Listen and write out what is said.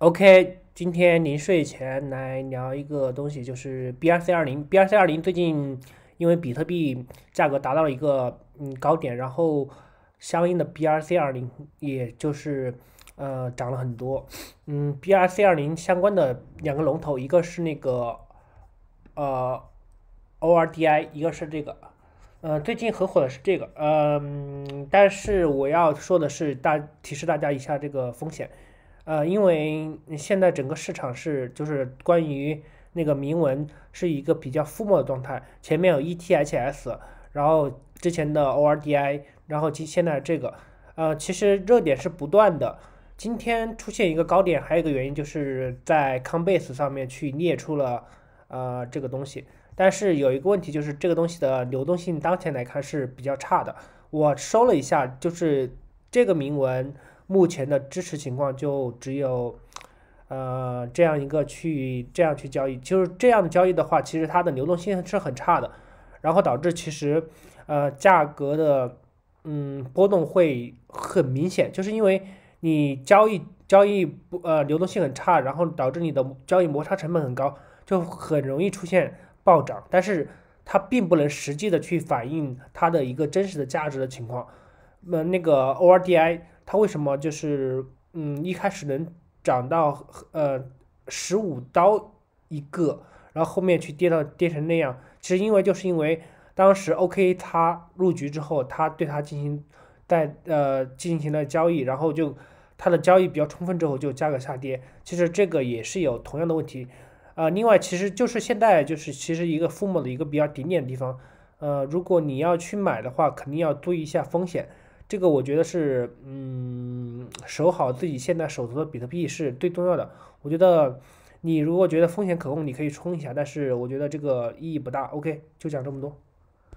OK，今天临睡前来聊一个东西，就是 BRC 二零 BRC 二零最近因为比特币价格达到了一个嗯高点，然后相应的 BRC 二零也就是呃涨了很多，嗯 BRC 二零相关的两个龙头，一个是那个呃 ORDI，一个是这个，呃最近很火的是这个，嗯，但是我要说的是大提示大家一下这个风险。呃，因为现在整个市场是就是关于那个铭文是一个比较覆没的状态，前面有 ETHS，然后之前的 ORDI，然后今现在这个，呃，其实热点是不断的，今天出现一个高点，还有一个原因就是在 Combase 上面去列出了呃这个东西，但是有一个问题就是这个东西的流动性当前来看是比较差的，我搜了一下，就是这个铭文。目前的支持情况就只有，呃，这样一个去这样去交易，就是这样的交易的话，其实它的流动性是很差的，然后导致其实，呃，价格的嗯波动会很明显，就是因为你交易交易不呃流动性很差，然后导致你的交易摩擦成本很高，就很容易出现暴涨，但是它并不能实际的去反映它的一个真实的价值的情况，那那个 ORDI。它为什么就是嗯一开始能涨到呃十五刀一个，然后后面去跌到跌成那样？其实因为就是因为当时 OK 它入局之后，它对它进行在呃进行了交易，然后就它的交易比较充分之后就价格下跌。其实这个也是有同样的问题。啊，另外其实就是现在就是其实一个附末的一个比较顶点的地方。呃，如果你要去买的话，肯定要注意一下风险。这个我觉得是，嗯，守好自己现在手头的比特币是最重要的。我觉得，你如果觉得风险可控，你可以冲一下，但是我觉得这个意义不大。OK，就讲这么多。